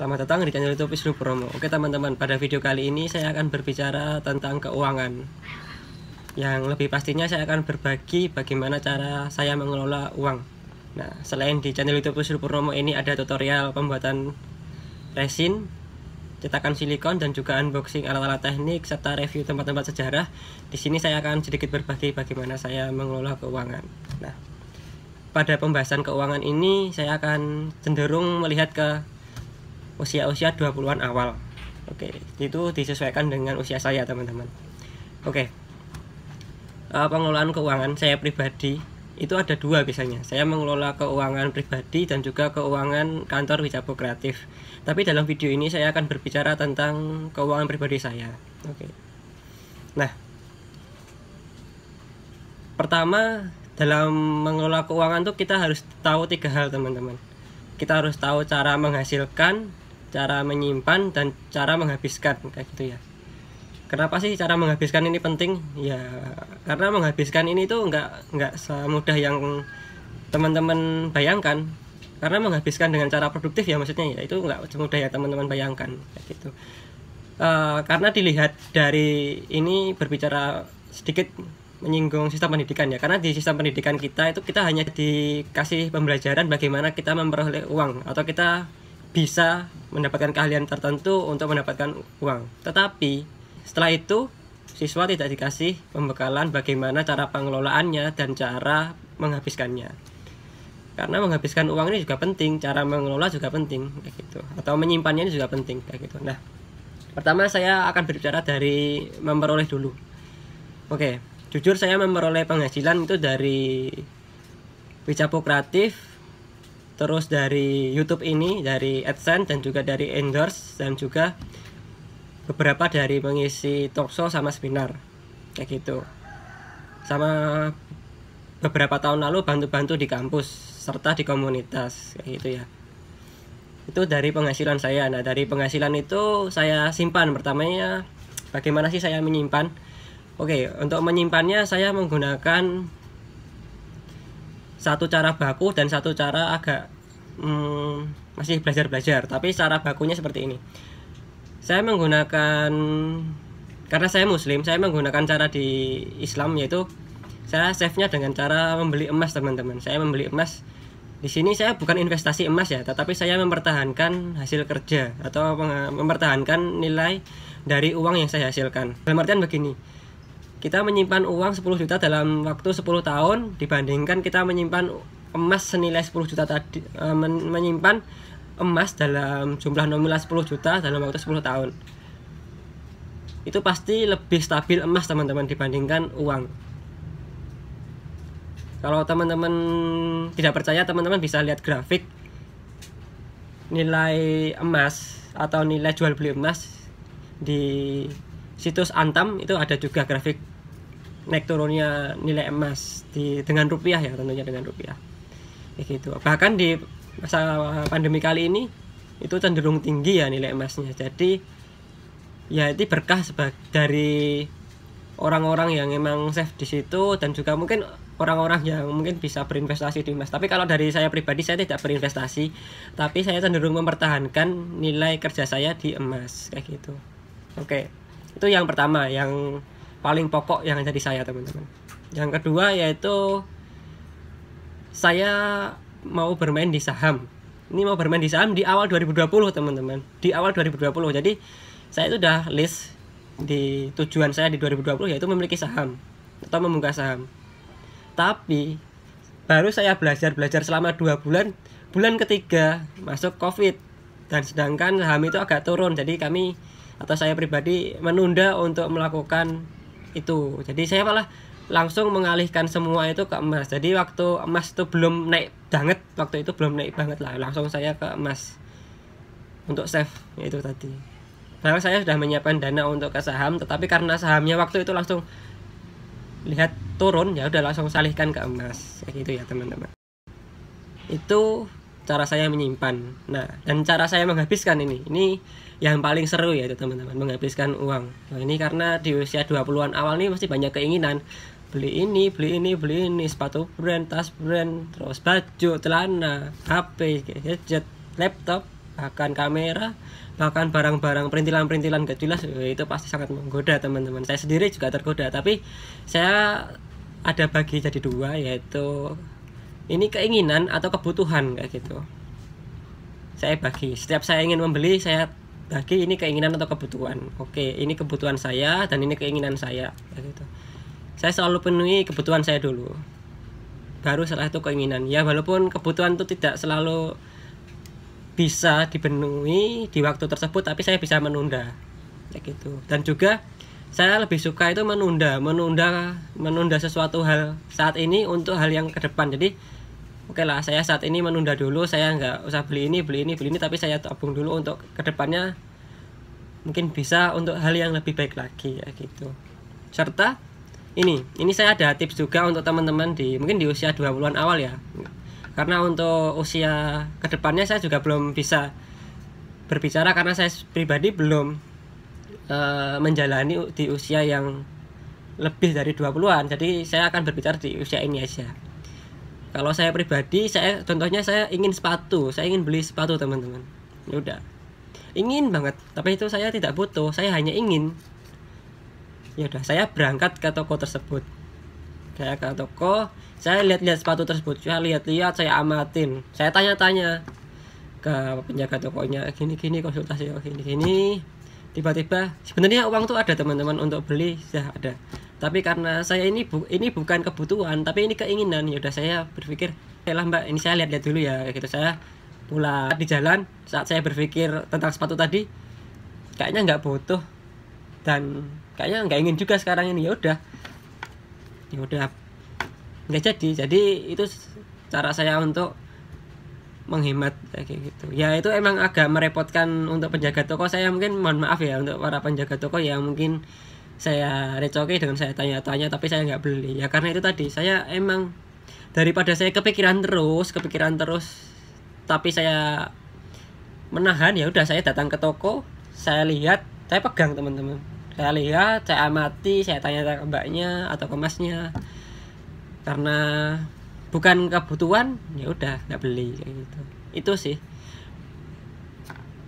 Selamat datang di channel YouTube Isru Promo. Oke teman-teman, pada video kali ini saya akan berbicara tentang keuangan. Yang lebih pastinya saya akan berbagi bagaimana cara saya mengelola uang. Nah, selain di channel YouTube Isru Promo ini ada tutorial pembuatan resin, cetakan silikon dan juga unboxing alat-alat teknik serta review tempat-tempat sejarah. Di sini saya akan sedikit berbagi bagaimana saya mengelola keuangan. Nah, pada pembahasan keuangan ini saya akan cenderung melihat ke usia-usia 20-an awal. Oke, itu disesuaikan dengan usia saya, teman-teman. Oke. Uh, pengelolaan keuangan saya pribadi itu ada dua biasanya. Saya mengelola keuangan pribadi dan juga keuangan kantor Wicapo Kreatif. Tapi dalam video ini saya akan berbicara tentang keuangan pribadi saya. Oke. Nah, pertama dalam mengelola keuangan tuh kita harus tahu tiga hal teman-teman. Kita harus tahu cara menghasilkan, cara menyimpan dan cara menghabiskan kayak gitu ya kenapa sih cara menghabiskan ini penting ya karena menghabiskan ini tuh nggak nggak semudah yang teman-teman bayangkan karena menghabiskan dengan cara produktif ya maksudnya ya itu nggak semudah ya teman-teman bayangkan kayak gitu uh, karena dilihat dari ini berbicara sedikit menyinggung sistem pendidikan ya karena di sistem pendidikan kita itu kita hanya dikasih pembelajaran bagaimana kita memperoleh uang atau kita bisa mendapatkan keahlian tertentu untuk mendapatkan uang. Tetapi setelah itu siswa tidak dikasih pembekalan bagaimana cara pengelolaannya dan cara menghabiskannya. Karena menghabiskan uang ini juga penting, cara mengelola juga penting kayak gitu. Atau menyimpannya juga penting kayak gitu. Nah, pertama saya akan berbicara dari memperoleh dulu. Oke, jujur saya memperoleh penghasilan itu dari Wicapo Kreatif terus dari YouTube ini dari AdSense dan juga dari endorse dan juga beberapa dari mengisi talkshow sama seminar kayak gitu sama beberapa tahun lalu bantu-bantu di kampus serta di komunitas kayak gitu ya itu dari penghasilan saya nah dari penghasilan itu saya simpan pertamanya bagaimana sih saya menyimpan Oke, untuk menyimpannya saya menggunakan satu cara baku dan satu cara agak hmm, masih belajar-belajar tapi cara bakunya seperti ini saya menggunakan karena saya muslim saya menggunakan cara di Islam yaitu saya save-nya dengan cara membeli emas teman-teman saya membeli emas di sini saya bukan investasi emas ya tetapi saya mempertahankan hasil kerja atau mempertahankan nilai dari uang yang saya hasilkan dalam artian begini kita menyimpan uang 10 juta dalam waktu 10 tahun dibandingkan kita menyimpan emas senilai 10 juta tadi uh, men menyimpan emas dalam jumlah nominal 10 juta dalam waktu 10 tahun itu pasti lebih stabil emas teman-teman dibandingkan uang kalau teman-teman tidak percaya teman-teman bisa lihat grafik nilai emas atau nilai jual beli emas di situs Antam itu ada juga grafik naik turunnya nilai emas di dengan rupiah ya tentunya dengan rupiah ya gitu bahkan di masa pandemi kali ini itu cenderung tinggi ya nilai emasnya jadi ya itu berkah sebagai dari orang-orang yang emang safe di situ dan juga mungkin orang-orang yang mungkin bisa berinvestasi di emas. Tapi kalau dari saya pribadi saya tidak berinvestasi, tapi saya cenderung mempertahankan nilai kerja saya di emas kayak gitu. Oke. Itu yang pertama yang paling pokok yang jadi saya teman-teman yang kedua yaitu saya mau bermain di saham ini mau bermain di saham di awal 2020 teman-teman di awal 2020 jadi saya itu udah list di tujuan saya di 2020 yaitu memiliki saham atau membuka saham tapi baru saya belajar belajar selama dua bulan bulan ketiga masuk covid dan sedangkan saham itu agak turun jadi kami atau saya pribadi menunda untuk melakukan itu jadi saya malah langsung mengalihkan semua itu ke emas jadi waktu emas itu belum naik banget waktu itu belum naik banget lah langsung saya ke emas untuk save itu tadi karena saya sudah menyiapkan dana untuk ke saham tetapi karena sahamnya waktu itu langsung lihat turun ya udah langsung salihkan ke emas kayak gitu ya teman-teman itu cara saya menyimpan nah dan cara saya menghabiskan ini ini yang paling seru ya teman-teman menghabiskan uang nah, ini karena di usia 20-an awal ini masih banyak keinginan beli ini beli ini beli ini sepatu brand tas brand terus baju celana HP gadget laptop bahkan kamera bahkan barang-barang perintilan-perintilan gak jelas eh, itu pasti sangat menggoda teman-teman saya sendiri juga tergoda tapi saya ada bagi jadi dua yaitu ini keinginan atau kebutuhan kayak gitu saya bagi setiap saya ingin membeli saya bagi ini keinginan atau kebutuhan oke ini kebutuhan saya dan ini keinginan saya kayak gitu saya selalu penuhi kebutuhan saya dulu baru setelah itu keinginan ya walaupun kebutuhan itu tidak selalu bisa dipenuhi di waktu tersebut tapi saya bisa menunda kayak gitu dan juga saya lebih suka itu menunda menunda menunda sesuatu hal saat ini untuk hal yang ke depan jadi oke lah saya saat ini menunda dulu saya nggak usah beli ini beli ini beli ini tapi saya tabung dulu untuk kedepannya mungkin bisa untuk hal yang lebih baik lagi ya gitu serta ini ini saya ada tips juga untuk teman-teman di mungkin di usia 20-an awal ya karena untuk usia kedepannya saya juga belum bisa berbicara karena saya pribadi belum uh, menjalani di usia yang lebih dari 20-an jadi saya akan berbicara di usia ini aja kalau saya pribadi saya contohnya saya ingin sepatu saya ingin beli sepatu teman-teman ya udah ingin banget tapi itu saya tidak butuh saya hanya ingin ya udah saya berangkat ke toko tersebut saya ke toko saya lihat-lihat sepatu tersebut saya lihat-lihat saya amatin saya tanya-tanya ke penjaga tokonya gini-gini konsultasi oh, gini-gini tiba-tiba sebenarnya uang tuh ada teman-teman untuk beli sudah ada tapi karena saya ini bu ini bukan kebutuhan tapi ini keinginan ya udah saya berpikir lah mbak ini saya lihat-lihat dulu ya gitu saya pulang di jalan saat saya berpikir tentang sepatu tadi kayaknya nggak butuh dan kayaknya nggak ingin juga sekarang ini ya udah ya udah nggak jadi jadi itu cara saya untuk menghemat kayak gitu ya itu emang agak merepotkan untuk penjaga toko saya mungkin mohon maaf ya untuk para penjaga toko yang mungkin saya recoki dengan saya tanya-tanya tapi saya nggak beli ya karena itu tadi saya emang daripada saya kepikiran terus kepikiran terus tapi saya menahan ya udah saya datang ke toko saya lihat saya pegang teman-teman saya lihat saya amati saya tanya ke mbaknya atau ke masnya karena bukan kebutuhan ya udah nggak beli kayak gitu itu sih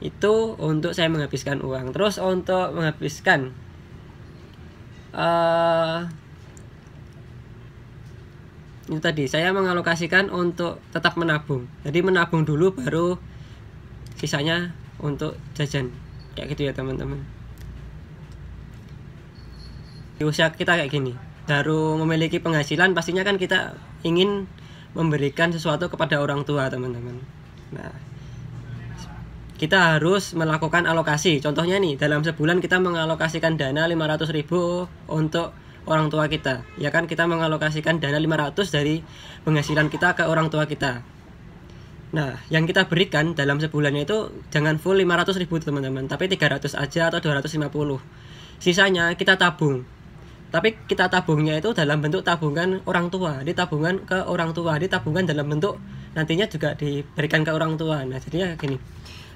itu untuk saya menghabiskan uang terus untuk menghabiskan uh, itu tadi saya mengalokasikan untuk tetap menabung jadi menabung dulu baru sisanya untuk jajan kayak gitu ya teman-teman di usia kita kayak gini baru memiliki penghasilan pastinya kan kita ingin memberikan sesuatu kepada orang tua teman-teman nah kita harus melakukan alokasi contohnya nih dalam sebulan kita mengalokasikan dana 500 ribu untuk orang tua kita ya kan kita mengalokasikan dana 500 dari penghasilan kita ke orang tua kita Nah, yang kita berikan dalam sebulannya itu jangan full 500 ribu teman-teman, tapi 300 aja atau 250. Sisanya kita tabung tapi kita tabungnya itu dalam bentuk tabungan orang tua di tabungan ke orang tua di tabungan dalam bentuk nantinya juga diberikan ke orang tua nah jadinya gini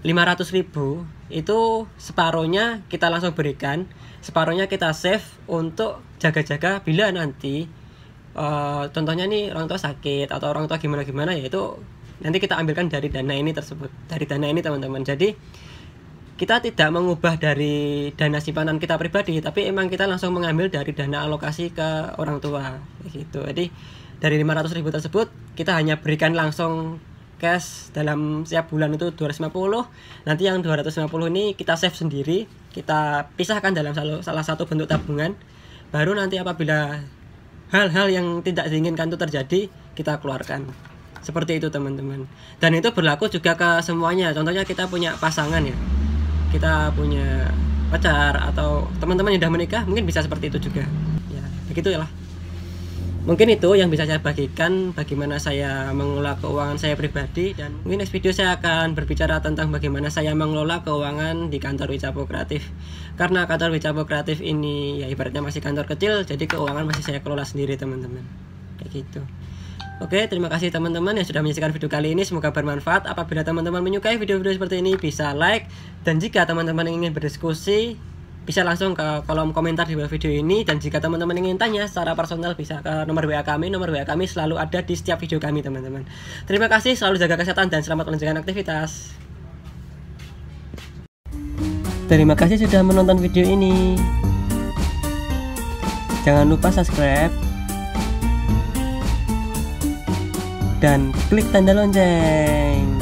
500 ribu itu separohnya kita langsung berikan separohnya kita save untuk jaga-jaga bila nanti uh, contohnya nih orang tua sakit atau orang tua gimana-gimana ya itu nanti kita ambilkan dari dana ini tersebut dari dana ini teman-teman jadi kita tidak mengubah dari dana simpanan kita pribadi tapi emang kita langsung mengambil dari dana alokasi ke orang tua gitu jadi dari 500 ribu tersebut kita hanya berikan langsung cash dalam setiap bulan itu 250 nanti yang 250 ini kita save sendiri kita pisahkan dalam salah satu bentuk tabungan baru nanti apabila hal-hal yang tidak diinginkan itu terjadi kita keluarkan seperti itu teman-teman dan itu berlaku juga ke semuanya contohnya kita punya pasangan ya kita punya pacar atau teman-teman yang sudah menikah mungkin bisa seperti itu juga ya begitu ya lah mungkin itu yang bisa saya bagikan bagaimana saya mengelola keuangan saya pribadi dan mungkin next video saya akan berbicara tentang bagaimana saya mengelola keuangan di kantor Wicapo Kreatif karena kantor Wicapo Kreatif ini ya ibaratnya masih kantor kecil jadi keuangan masih saya kelola sendiri teman-teman kayak gitu Oke, terima kasih teman-teman yang sudah menyaksikan video kali ini. Semoga bermanfaat. Apabila teman-teman menyukai video-video seperti ini, bisa like. Dan jika teman-teman ingin berdiskusi, bisa langsung ke kolom komentar di bawah video ini. Dan jika teman-teman ingin tanya secara personal, bisa ke nomor WA kami. Nomor WA kami selalu ada di setiap video kami, teman-teman. Terima kasih, selalu jaga kesehatan, dan selamat melanjutkan aktivitas. Terima kasih sudah menonton video ini. Jangan lupa subscribe dan klik tanda lonceng.